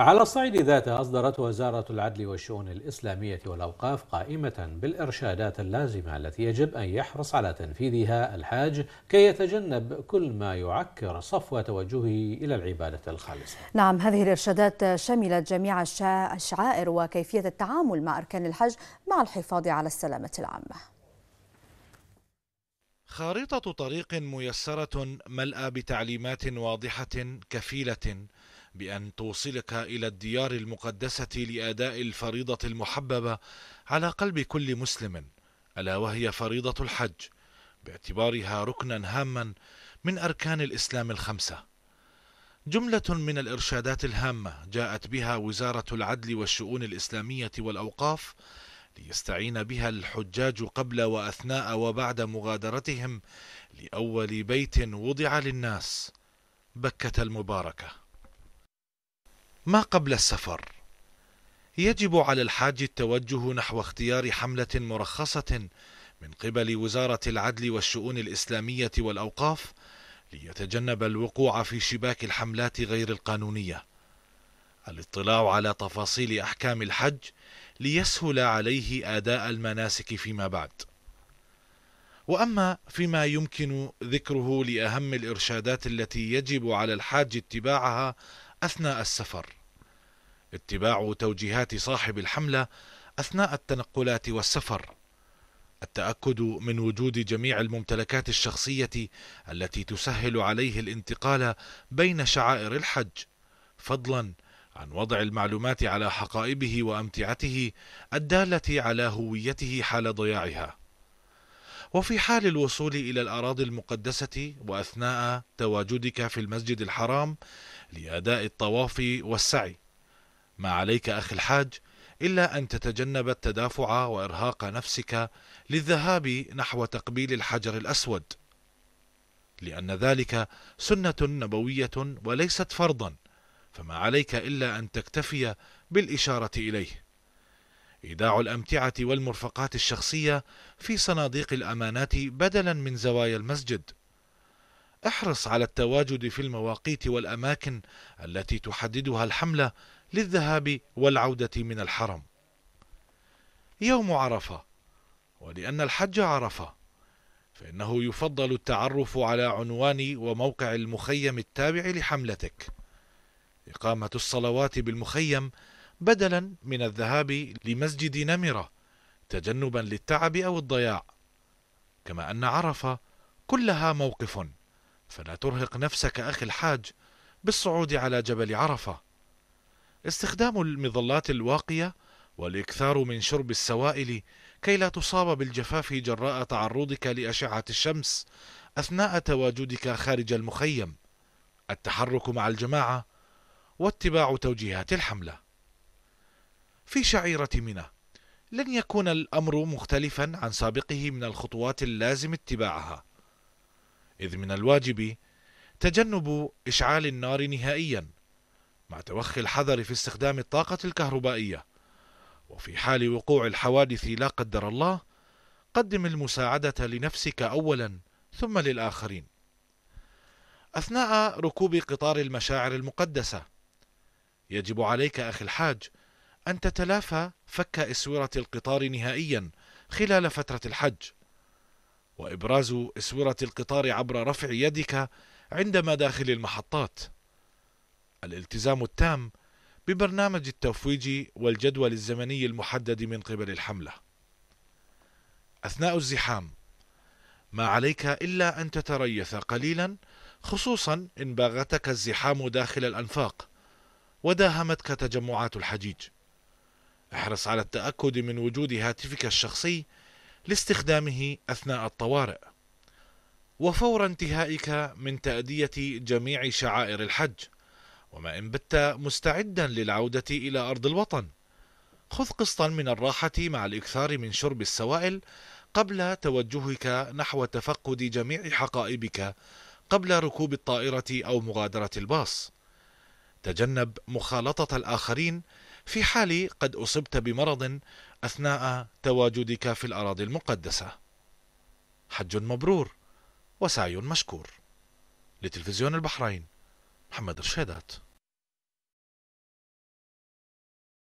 على الصعيد ذاته أصدرت وزارة العدل والشؤون الإسلامية والأوقاف قائمة بالإرشادات اللازمة التي يجب أن يحرص على تنفيذها الحاج كي يتجنب كل ما يعكر صفو توجهه إلى العبادة الخالصة نعم هذه الإرشادات شملت جميع الشعائر وكيفية التعامل مع أركان الحج مع الحفاظ على السلامة العامة خارطة طريق ميسرة ملأى بتعليمات واضحة كفيلة بأن توصلك إلى الديار المقدسة لأداء الفريضة المحببة على قلب كل مسلم ألا وهي فريضة الحج باعتبارها ركنا هاما من أركان الإسلام الخمسة جملة من الإرشادات الهامة جاءت بها وزارة العدل والشؤون الإسلامية والأوقاف ليستعين بها الحجاج قبل وأثناء وبعد مغادرتهم لأول بيت وضع للناس بكة المباركه ما قبل السفر يجب على الحاج التوجه نحو اختيار حملة مرخصة من قبل وزارة العدل والشؤون الإسلامية والأوقاف ليتجنب الوقوع في شباك الحملات غير القانونية الاطلاع على تفاصيل أحكام الحج ليسهل عليه أداء المناسك فيما بعد وأما فيما يمكن ذكره لأهم الإرشادات التي يجب على الحاج اتباعها أثناء السفر اتباع توجيهات صاحب الحملة أثناء التنقلات والسفر التأكد من وجود جميع الممتلكات الشخصية التي تسهل عليه الانتقال بين شعائر الحج فضلا عن وضع المعلومات على حقائبه وأمتعته الدالة على هويته حال ضياعها وفي حال الوصول إلى الأراضي المقدسة وأثناء تواجدك في المسجد الحرام لأداء الطواف والسعي ما عليك أخي الحاج إلا أن تتجنب التدافع وإرهاق نفسك للذهاب نحو تقبيل الحجر الأسود لأن ذلك سنة نبوية وليست فرضا فما عليك إلا أن تكتفي بالإشارة إليه إيداع الأمتعة والمرفقات الشخصية في صناديق الأمانات بدلا من زوايا المسجد احرص على التواجد في المواقيت والأماكن التي تحددها الحملة للذهاب والعودة من الحرم يوم عرفة ولأن الحج عرفة فإنه يفضل التعرف على عنوان وموقع المخيم التابع لحملتك إقامة الصلوات بالمخيم بدلا من الذهاب لمسجد نمرة تجنبا للتعب أو الضياع كما أن عرفة كلها موقف فلا ترهق نفسك أخي الحاج بالصعود على جبل عرفة استخدام المظلات الواقية والإكثار من شرب السوائل كي لا تصاب بالجفاف جراء تعرضك لأشعة الشمس أثناء تواجدك خارج المخيم التحرك مع الجماعة واتباع توجيهات الحملة في شعيرة منى لن يكون الأمر مختلفا عن سابقه من الخطوات اللازم اتباعها إذ من الواجب تجنب إشعال النار نهائيا مع توخي الحذر في استخدام الطاقة الكهربائية وفي حال وقوع الحوادث لا قدر الله قدم المساعدة لنفسك أولا ثم للآخرين أثناء ركوب قطار المشاعر المقدسة يجب عليك أخي الحاج أن تتلافى فك إسورة القطار نهائيا خلال فترة الحج وإبراز إسورة القطار عبر رفع يدك عند مداخل المحطات الالتزام التام ببرنامج التفويج والجدول الزمني المحدد من قبل الحملة. أثناء الزحام ما عليك إلا أن تتريث قليلا خصوصا إن باغتك الزحام داخل الأنفاق وداهمتك تجمعات الحجيج. احرص على التأكد من وجود هاتفك الشخصي لاستخدامه أثناء الطوارئ. وفور انتهائك من تأدية جميع شعائر الحج. وما إن بت مستعدا للعودة إلى أرض الوطن خذ قسطا من الراحة مع الإكثار من شرب السوائل قبل توجهك نحو تفقد جميع حقائبك قبل ركوب الطائرة أو مغادرة الباص تجنب مخالطة الآخرين في حال قد أصبت بمرض أثناء تواجدك في الأراضي المقدسة حج مبرور وسعي مشكور لتلفزيون البحرين محمد رشادات